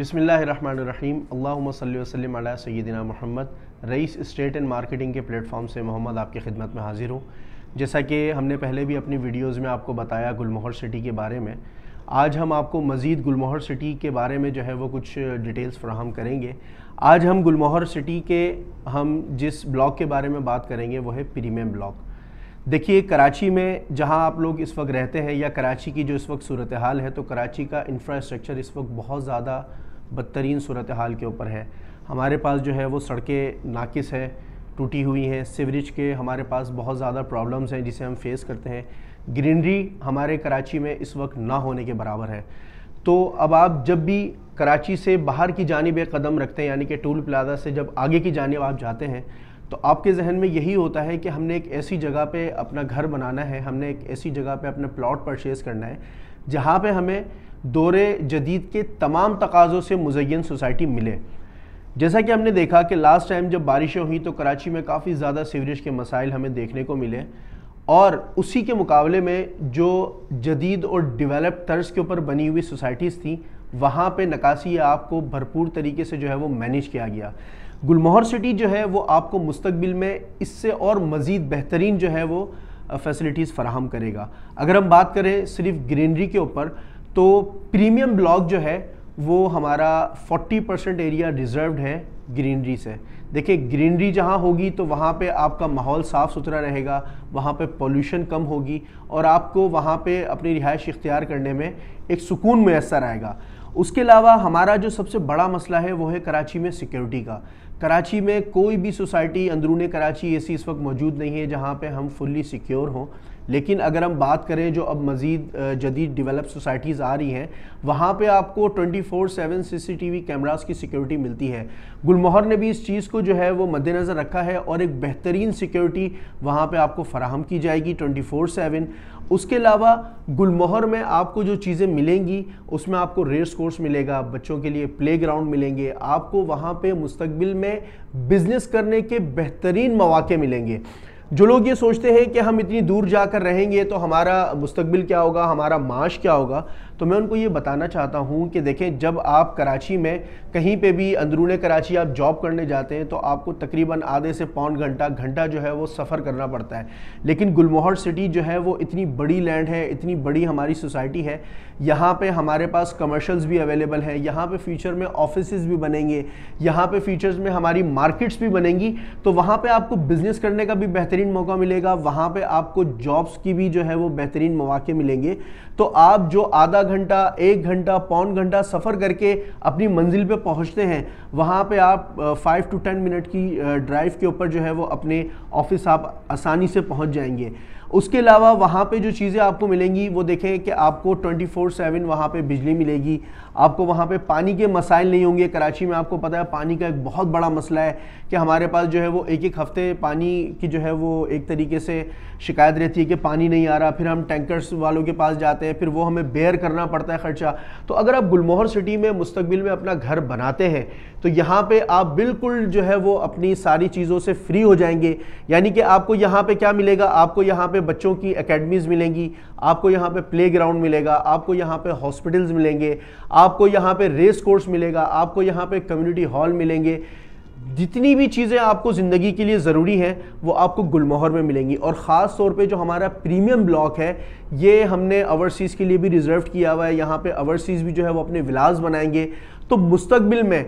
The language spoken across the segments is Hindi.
बिसमीम अल्लाम अला सैदिना महमद रईस स्टेट एंड मार्केटिंग के प्लेटफॉर्म से मोहम्मद आपकी खिदमत में हाज़िर हूँ जैसा कि हमने पहले भी अपनी वीडियोस में आपको बताया गुलमोहर सिटी के बारे में आज हम आपको मज़ीद गुलमोहर सिटी के बारे में जो है वो कुछ डिटेल्स फ्राहम करेंगे आज हम गुलमोहर सिटी के हम जिस ब्लॉक के बारे में बात करेंगे वो है प्रीमियम ब्लॉक देखिए कराची में जहां आप लोग इस वक्त रहते हैं या कराची की जो इस वक्त सूरत हाल है तो कराची का इंफ्रास्ट्रक्चर इस वक्त बहुत ज़्यादा बदतरीन सूरत हाल के ऊपर है हमारे पास जो है वो सड़कें नाकिस हैं टूटी हुई हैं सिवरेज के हमारे पास बहुत ज़्यादा प्रॉब्लम्स हैं जिसे हम फेस करते हैं ग्रीनरी हमारे कराची में इस वक्त ना होने के बराबर है तो अब आप जब भी कराची से बाहर की जानब कदम रखते हैं यानी कि टूल प्लाजा से जब आगे की जानब आप जाते हैं तो आपके जहन में यही होता है कि हमने एक ऐसी जगह पे अपना घर बनाना है हमने एक ऐसी जगह पे अपना प्लॉट परचेज़ करना है जहाँ पे हमें दौरे जदीद के तमाम तकाज़ों से मुजैन सोसाइटी मिले जैसा कि हमने देखा कि लास्ट टाइम जब बारिशें हुई तो कराची में काफ़ी ज़्यादा सीवरेज के मसाइल हमें देखने को मिले और उसी के मुकाबले में जो जदीद और डिवेलप तर्ज के ऊपर बनी हुई सोसाइटीज़ थी वहाँ पे नकासी आपको भरपूर तरीके से जो है वो मैनेज किया गया गुलमोहर सिटी जो है वो आपको मुस्तबिल में इससे और मज़ीद बेहतरीन जो है वो फैसिलिटीज़ फ़राहम करेगा अगर हम बात करें सिर्फ ग्रीनरी के ऊपर तो प्रीमियम ब्लॉक जो है वो हमारा 40 परसेंट एरिया रिजर्व्ड है ग्रीनरी से देखिए ग्रीनरी जहाँ होगी तो वहाँ पे आपका माहौल साफ़ सुथरा रहेगा वहाँ पे पोल्यूशन कम होगी और आपको वहाँ पे अपनी रिहाइश इख्तियार करने में एक सुकून मैसर आएगा उसके अलावा हमारा जो सबसे बड़ा मसला है वो है कराची में सिक्योरिटी का कराची में कोई भी सोसाइटी अंदरून कराची ऐसी इस वक्त मौजूद नहीं है जहाँ पर हम फुल्ली सिक्योर हों लेकिन अगर हम बात करें जो अब मज़ीद जदीद डेवलप सोसाइटीज़ आ रही हैं वहाँ पे आपको 24/7 four seven C C T V cameras की सिक्योरिटी मिलती है गुलमोहर ने भी इस चीज़ को जो है वो मद्देनज़र रखा है और एक बेहतरीन सिक्योरिटी वहाँ पे आपको फ़राहम की जाएगी 24/7 उसके अलावा गुलमोहर में आपको जो चीज़ें मिलेंगी उसमें आपको रेस कोर्स मिलेगा बच्चों के लिए प्ले मिलेंगे आपको वहाँ पर मुस्तबिल में बिजनेस करने के बेहतरीन मौाक़े मिलेंगे जो लोग ये सोचते हैं कि हम इतनी दूर जाकर रहेंगे तो हमारा मुस्तबिल क्या होगा हमारा माश क्या होगा तो मैं उनको ये बताना चाहता हूँ कि देखें जब आप कराची में कहीं पे भी अंदरून कराची आप जॉब करने जाते हैं तो आपको तकरीबन आधे से पौन घंटा घंटा जो है वो सफ़र करना पड़ता है लेकिन गुलमोहर सिटी जो है वो इतनी बड़ी लैंड है इतनी बड़ी हमारी सोसाइटी है यहाँ पर हमारे पास कमर्शल्स भी अवेलेबल हैं यहाँ पर फ्यूचर में ऑफिस भी बनेंगे यहाँ पर फ्यूचर्स में हमारी मार्केट्स भी बनेंगी तो वहाँ पर आपको बिज़नेस करने का भी बेहतरीन बेहतरीन मौका मिलेगा वहाँ पे आपको जॉब्स की भी जो है वो बेहतरीन मौाक़े मिलेंगे तो आप जो आधा घंटा एक घंटा पौन घंटा सफ़र करके अपनी मंजिल पे पहुँचते हैं वहाँ पे आप फाइव टू टेन मिनट की ड्राइव के ऊपर जो है वो अपने ऑफिस आप आसानी से पहुँच जाएंगे उसके अलावा वहाँ पे जो चीज़ें आपको मिलेंगी वो देखें कि आपको 24 फोर सेवन वहाँ पर बिजली मिलेगी आपको वहाँ पे पानी के मसाइल नहीं होंगे कराची में आपको पता है पानी का एक बहुत बड़ा मसला है कि हमारे पास जो है वो एक एक हफ़्ते पानी की जो है वो एक तरीके से शिकायत रहती है कि पानी नहीं आ रहा फिर हम टैंकर्स वालों के पास जाते हैं फिर वो हमें बेयर करना पड़ता है ख़र्चा तो अगर आप गुलमोहर सिटी में मुस्तबिल में अपना घर बनाते हैं तो यहाँ पे आप बिल्कुल जो है वो अपनी सारी चीज़ों से फ्री हो जाएंगे यानी कि आपको यहाँ पे क्या मिलेगा आपको यहाँ पे बच्चों की अकेडमीज़ मिलेंगी आपको यहाँ पे प्लेग्राउंड मिलेगा आपको यहाँ पे हॉस्पिटल्स मिलेंगे आपको यहाँ पे रेस कोर्स मिलेगा आपको यहाँ पे कम्युनिटी हॉल मिलेंगे जितनी भी चीज़ें आपको ज़िंदगी के लिए ज़रूरी हैं वो आपको गुलमोहर में मिलेंगी और ख़ास तौर पे जो हमारा प्रीमियम ब्लॉक है ये हमने ओवरसीज़ के लिए भी रिज़र्व किया हुआ है यहाँ पे ओवरसीज़ भी जो है वो अपने विलास बनाएंगे तो मुस्तबिल में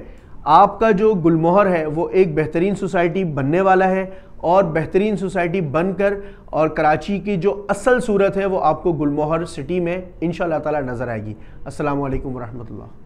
आपका जो गुलमोहर है वो एक बेहतरीन सोसाइटी बनने वाला है और बेहतरीन सोसाइटी बनकर और कराची की जो असल सूरत है वो आपको गुलमोहर सिटी में इन शाह नज़र आएगी असलकम वरहमल्ला